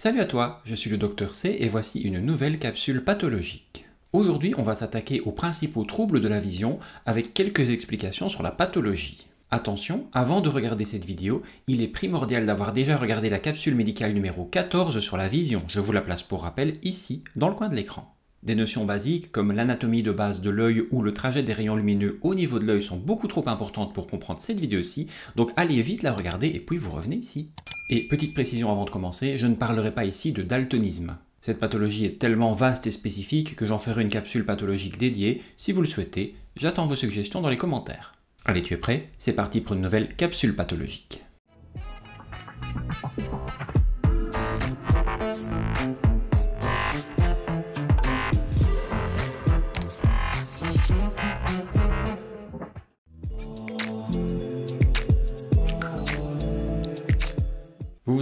Salut à toi, je suis le docteur C et voici une nouvelle capsule pathologique. Aujourd'hui, on va s'attaquer aux principaux troubles de la vision avec quelques explications sur la pathologie. Attention, avant de regarder cette vidéo, il est primordial d'avoir déjà regardé la capsule médicale numéro 14 sur la vision, je vous la place pour rappel ici, dans le coin de l'écran. Des notions basiques comme l'anatomie de base de l'œil ou le trajet des rayons lumineux au niveau de l'œil sont beaucoup trop importantes pour comprendre cette vidéo-ci, donc allez vite la regarder et puis vous revenez ici. Et petite précision avant de commencer, je ne parlerai pas ici de daltonisme. Cette pathologie est tellement vaste et spécifique que j'en ferai une capsule pathologique dédiée. Si vous le souhaitez, j'attends vos suggestions dans les commentaires. Allez, tu es prêt C'est parti pour une nouvelle capsule pathologique.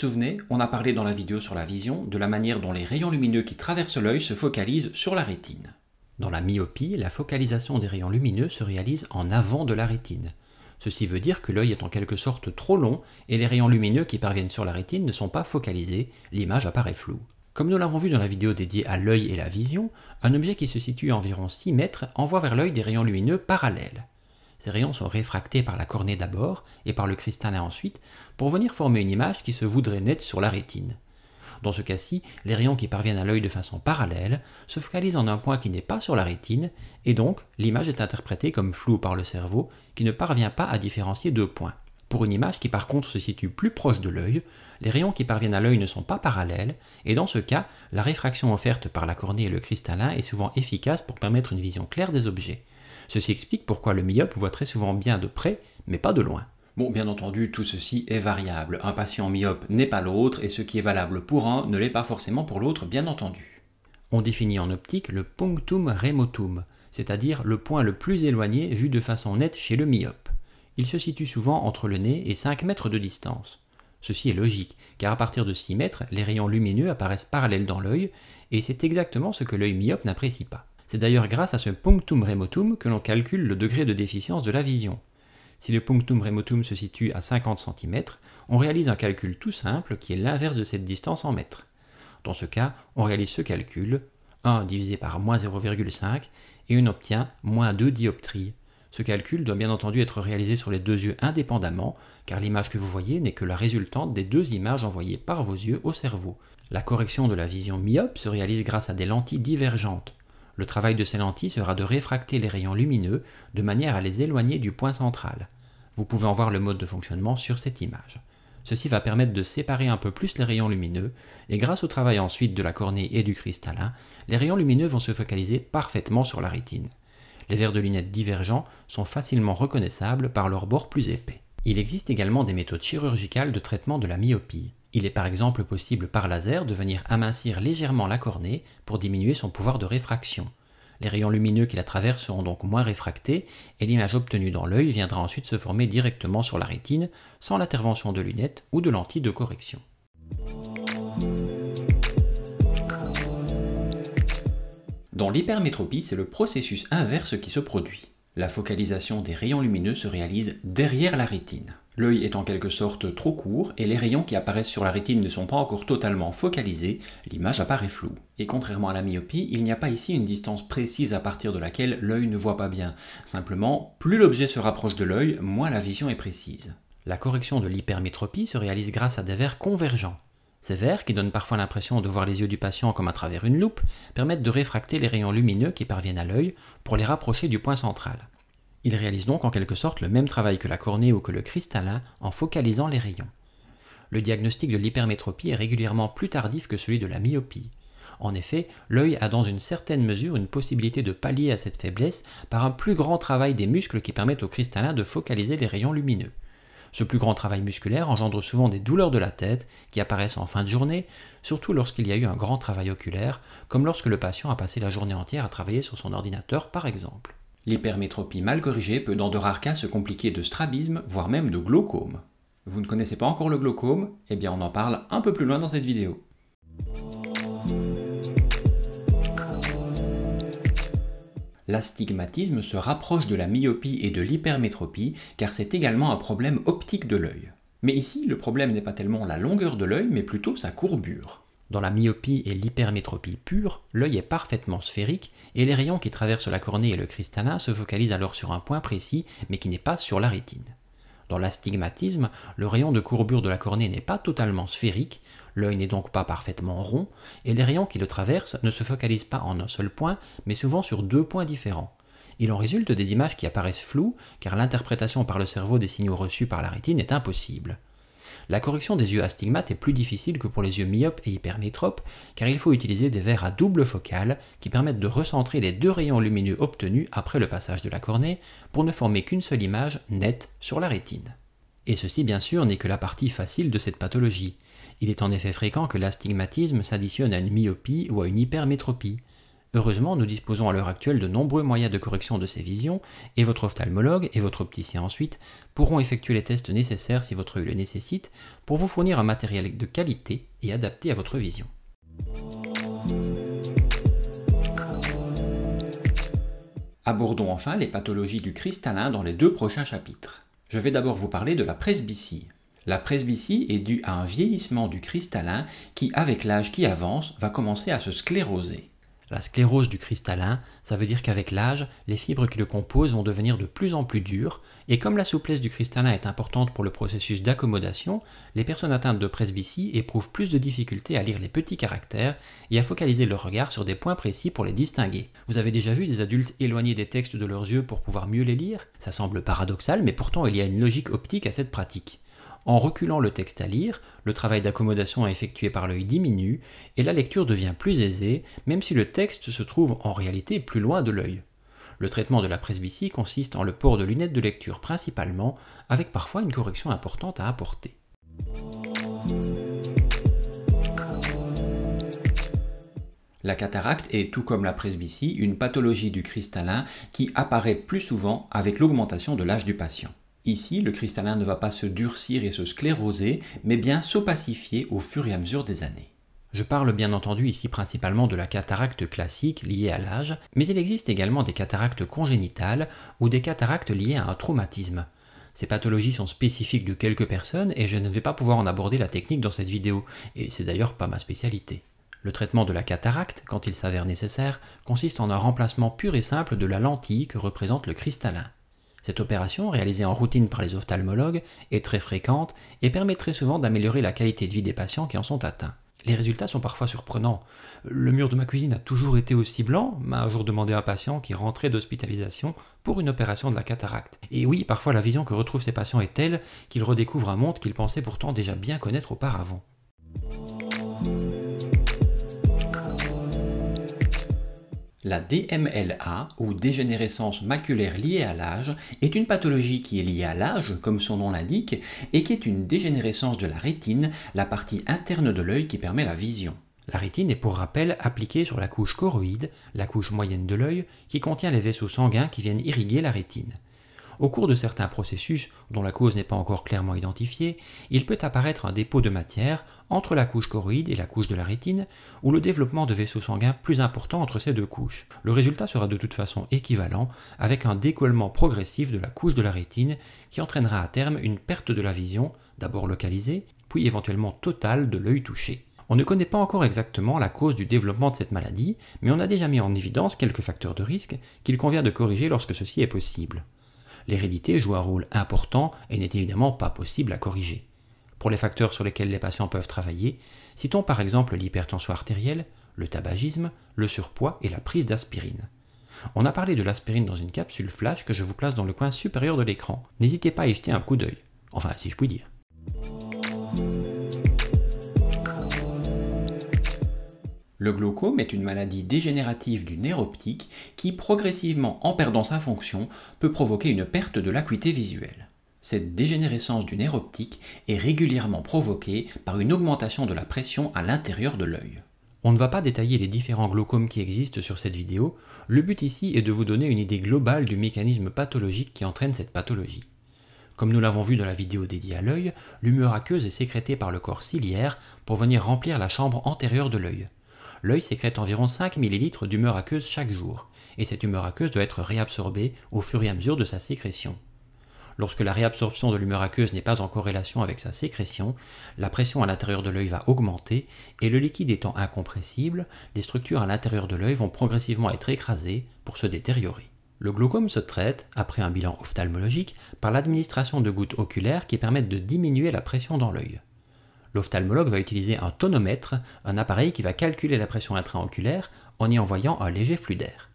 souvenez, on a parlé dans la vidéo sur la vision de la manière dont les rayons lumineux qui traversent l'œil se focalisent sur la rétine. Dans la myopie, la focalisation des rayons lumineux se réalise en avant de la rétine. Ceci veut dire que l'œil est en quelque sorte trop long et les rayons lumineux qui parviennent sur la rétine ne sont pas focalisés, l'image apparaît floue. Comme nous l'avons vu dans la vidéo dédiée à l'œil et la vision, un objet qui se situe à environ 6 mètres envoie vers l'œil des rayons lumineux parallèles. Ces rayons sont réfractés par la cornée d'abord et par le cristallin ensuite pour venir former une image qui se voudrait nette sur la rétine. Dans ce cas-ci, les rayons qui parviennent à l'œil de façon parallèle se focalisent en un point qui n'est pas sur la rétine, et donc l'image est interprétée comme floue par le cerveau qui ne parvient pas à différencier deux points. Pour une image qui par contre se situe plus proche de l'œil, les rayons qui parviennent à l'œil ne sont pas parallèles, et dans ce cas, la réfraction offerte par la cornée et le cristallin est souvent efficace pour permettre une vision claire des objets. Ceci explique pourquoi le myope voit très souvent bien de près, mais pas de loin. Bon, bien entendu, tout ceci est variable. Un patient myope n'est pas l'autre, et ce qui est valable pour un ne l'est pas forcément pour l'autre, bien entendu. On définit en optique le punctum remotum, c'est-à-dire le point le plus éloigné vu de façon nette chez le myope. Il se situe souvent entre le nez et 5 mètres de distance. Ceci est logique, car à partir de 6 mètres, les rayons lumineux apparaissent parallèles dans l'œil, et c'est exactement ce que l'œil myope n'apprécie pas. C'est d'ailleurs grâce à ce punctum remotum que l'on calcule le degré de déficience de la vision. Si le punctum remotum se situe à 50 cm, on réalise un calcul tout simple qui est l'inverse de cette distance en mètres. Dans ce cas, on réalise ce calcul, 1 divisé par moins 0,5, et on obtient moins 2 dioptries. Ce calcul doit bien entendu être réalisé sur les deux yeux indépendamment, car l'image que vous voyez n'est que la résultante des deux images envoyées par vos yeux au cerveau. La correction de la vision myope se réalise grâce à des lentilles divergentes. Le travail de ces lentilles sera de réfracter les rayons lumineux de manière à les éloigner du point central. Vous pouvez en voir le mode de fonctionnement sur cette image. Ceci va permettre de séparer un peu plus les rayons lumineux, et grâce au travail ensuite de la cornée et du cristallin, les rayons lumineux vont se focaliser parfaitement sur la rétine. Les verres de lunettes divergents sont facilement reconnaissables par leurs bords plus épais. Il existe également des méthodes chirurgicales de traitement de la myopie. Il est par exemple possible par laser de venir amincir légèrement la cornée pour diminuer son pouvoir de réfraction. Les rayons lumineux qui la traversent seront donc moins réfractés et l'image obtenue dans l'œil viendra ensuite se former directement sur la rétine sans l'intervention de lunettes ou de lentilles de correction. Dans l'hypermétropie, c'est le processus inverse qui se produit. La focalisation des rayons lumineux se réalise derrière la rétine. L'œil est en quelque sorte trop court et les rayons qui apparaissent sur la rétine ne sont pas encore totalement focalisés, l'image apparaît floue. Et contrairement à la myopie, il n'y a pas ici une distance précise à partir de laquelle l'œil ne voit pas bien. Simplement, plus l'objet se rapproche de l'œil, moins la vision est précise. La correction de l'hypermétropie se réalise grâce à des verres convergents. Ces verres, qui donnent parfois l'impression de voir les yeux du patient comme à travers une loupe, permettent de réfracter les rayons lumineux qui parviennent à l'œil pour les rapprocher du point central. Il réalise donc en quelque sorte le même travail que la cornée ou que le cristallin en focalisant les rayons. Le diagnostic de l'hypermétropie est régulièrement plus tardif que celui de la myopie. En effet, l'œil a dans une certaine mesure une possibilité de pallier à cette faiblesse par un plus grand travail des muscles qui permettent au cristallin de focaliser les rayons lumineux. Ce plus grand travail musculaire engendre souvent des douleurs de la tête qui apparaissent en fin de journée, surtout lorsqu'il y a eu un grand travail oculaire, comme lorsque le patient a passé la journée entière à travailler sur son ordinateur par exemple. L'hypermétropie mal corrigée peut dans de rares cas se compliquer de strabisme, voire même de glaucome. Vous ne connaissez pas encore le glaucome Eh bien on en parle un peu plus loin dans cette vidéo. L'astigmatisme se rapproche de la myopie et de l'hypermétropie car c'est également un problème optique de l'œil. Mais ici, le problème n'est pas tellement la longueur de l'œil, mais plutôt sa courbure. Dans la myopie et l'hypermétropie pure, l'œil est parfaitement sphérique et les rayons qui traversent la cornée et le cristallin se focalisent alors sur un point précis mais qui n'est pas sur la rétine. Dans l'astigmatisme, le rayon de courbure de la cornée n'est pas totalement sphérique, l'œil n'est donc pas parfaitement rond, et les rayons qui le traversent ne se focalisent pas en un seul point, mais souvent sur deux points différents. Il en résulte des images qui apparaissent floues, car l'interprétation par le cerveau des signaux reçus par la rétine est impossible. La correction des yeux astigmates est plus difficile que pour les yeux myopes et hypermétropes, car il faut utiliser des verres à double focale qui permettent de recentrer les deux rayons lumineux obtenus après le passage de la cornée pour ne former qu'une seule image nette sur la rétine. Et ceci bien sûr n'est que la partie facile de cette pathologie. Il est en effet fréquent que l'astigmatisme s'additionne à une myopie ou à une hypermétropie. Heureusement, nous disposons à l'heure actuelle de nombreux moyens de correction de ces visions, et votre ophtalmologue et votre opticien ensuite pourront effectuer les tests nécessaires si votre œil le nécessite pour vous fournir un matériel de qualité et adapté à votre vision. Abordons enfin les pathologies du cristallin dans les deux prochains chapitres. Je vais d'abord vous parler de la presbytie. La presbytie est due à un vieillissement du cristallin qui, avec l'âge qui avance, va commencer à se scléroser. La sclérose du cristallin, ça veut dire qu'avec l'âge, les fibres qui le composent vont devenir de plus en plus dures, et comme la souplesse du cristallin est importante pour le processus d'accommodation, les personnes atteintes de presbytie éprouvent plus de difficultés à lire les petits caractères et à focaliser leur regard sur des points précis pour les distinguer. Vous avez déjà vu des adultes éloigner des textes de leurs yeux pour pouvoir mieux les lire Ça semble paradoxal, mais pourtant il y a une logique optique à cette pratique. En reculant le texte à lire, le travail d'accommodation à effectuer par l'œil diminue et la lecture devient plus aisée, même si le texte se trouve en réalité plus loin de l'œil. Le traitement de la presbytie consiste en le port de lunettes de lecture principalement, avec parfois une correction importante à apporter. La cataracte est, tout comme la presbytie, une pathologie du cristallin qui apparaît plus souvent avec l'augmentation de l'âge du patient. Ici, le cristallin ne va pas se durcir et se scléroser, mais bien s'opacifier au fur et à mesure des années. Je parle bien entendu ici principalement de la cataracte classique liée à l'âge, mais il existe également des cataractes congénitales ou des cataractes liées à un traumatisme. Ces pathologies sont spécifiques de quelques personnes et je ne vais pas pouvoir en aborder la technique dans cette vidéo, et c'est d'ailleurs pas ma spécialité. Le traitement de la cataracte, quand il s'avère nécessaire, consiste en un remplacement pur et simple de la lentille que représente le cristallin. Cette opération, réalisée en routine par les ophtalmologues, est très fréquente et permet très souvent d'améliorer la qualité de vie des patients qui en sont atteints. Les résultats sont parfois surprenants. Le mur de ma cuisine a toujours été aussi blanc, m'a un jour demandé un patient qui rentrait d'hospitalisation pour une opération de la cataracte. Et oui, parfois la vision que retrouvent ces patients est telle qu'ils redécouvrent un monde qu'ils pensaient pourtant déjà bien connaître auparavant. La DMLA, ou dégénérescence maculaire liée à l'âge, est une pathologie qui est liée à l'âge, comme son nom l'indique, et qui est une dégénérescence de la rétine, la partie interne de l'œil qui permet la vision. La rétine est pour rappel appliquée sur la couche choroïde, la couche moyenne de l'œil, qui contient les vaisseaux sanguins qui viennent irriguer la rétine. Au cours de certains processus, dont la cause n'est pas encore clairement identifiée, il peut apparaître un dépôt de matière entre la couche choroïde et la couche de la rétine, ou le développement de vaisseaux sanguins plus importants entre ces deux couches. Le résultat sera de toute façon équivalent, avec un décollement progressif de la couche de la rétine qui entraînera à terme une perte de la vision, d'abord localisée, puis éventuellement totale de l'œil touché. On ne connaît pas encore exactement la cause du développement de cette maladie, mais on a déjà mis en évidence quelques facteurs de risque qu'il convient de corriger lorsque ceci est possible l'hérédité joue un rôle important et n'est évidemment pas possible à corriger. Pour les facteurs sur lesquels les patients peuvent travailler, citons par exemple l'hypertension artérielle, le tabagisme, le surpoids et la prise d'aspirine. On a parlé de l'aspirine dans une capsule flash que je vous place dans le coin supérieur de l'écran. N'hésitez pas à y jeter un coup d'œil. Enfin, si je puis dire. Le glaucome est une maladie dégénérative du nerf optique qui, progressivement en perdant sa fonction, peut provoquer une perte de l'acuité visuelle. Cette dégénérescence du nerf optique est régulièrement provoquée par une augmentation de la pression à l'intérieur de l'œil. On ne va pas détailler les différents glaucomes qui existent sur cette vidéo, le but ici est de vous donner une idée globale du mécanisme pathologique qui entraîne cette pathologie. Comme nous l'avons vu dans la vidéo dédiée à l'œil, l'humeur aqueuse est sécrétée par le corps ciliaire pour venir remplir la chambre antérieure de l'œil l'œil sécrète environ 5 ml d'humeur aqueuse chaque jour, et cette humeur aqueuse doit être réabsorbée au fur et à mesure de sa sécrétion. Lorsque la réabsorption de l'humeur aqueuse n'est pas en corrélation avec sa sécrétion, la pression à l'intérieur de l'œil va augmenter et le liquide étant incompressible, les structures à l'intérieur de l'œil vont progressivement être écrasées pour se détériorer. Le glaucome se traite, après un bilan ophtalmologique, par l'administration de gouttes oculaires qui permettent de diminuer la pression dans l'œil l'ophtalmologue va utiliser un tonomètre, un appareil qui va calculer la pression intraoculaire en y envoyant un léger flux d'air.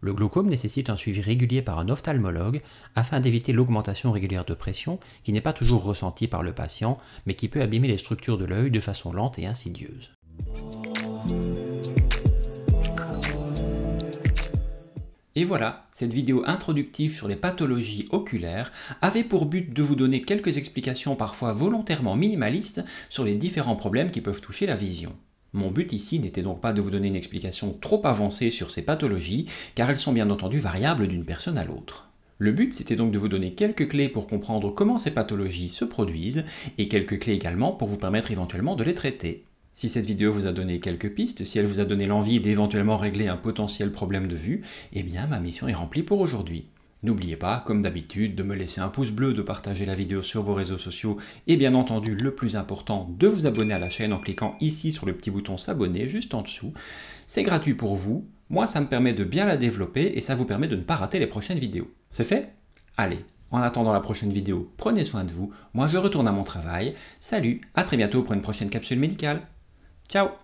Le glaucome nécessite un suivi régulier par un ophtalmologue afin d'éviter l'augmentation régulière de pression qui n'est pas toujours ressentie par le patient mais qui peut abîmer les structures de l'œil de façon lente et insidieuse. Et voilà, cette vidéo introductive sur les pathologies oculaires avait pour but de vous donner quelques explications parfois volontairement minimalistes sur les différents problèmes qui peuvent toucher la vision. Mon but ici n'était donc pas de vous donner une explication trop avancée sur ces pathologies, car elles sont bien entendu variables d'une personne à l'autre. Le but c'était donc de vous donner quelques clés pour comprendre comment ces pathologies se produisent, et quelques clés également pour vous permettre éventuellement de les traiter. Si cette vidéo vous a donné quelques pistes, si elle vous a donné l'envie d'éventuellement régler un potentiel problème de vue, eh bien ma mission est remplie pour aujourd'hui. N'oubliez pas, comme d'habitude, de me laisser un pouce bleu, de partager la vidéo sur vos réseaux sociaux et bien entendu, le plus important, de vous abonner à la chaîne en cliquant ici sur le petit bouton s'abonner juste en dessous. C'est gratuit pour vous, moi ça me permet de bien la développer et ça vous permet de ne pas rater les prochaines vidéos. C'est fait Allez, en attendant la prochaine vidéo, prenez soin de vous, moi je retourne à mon travail. Salut, à très bientôt pour une prochaine capsule médicale. Ciao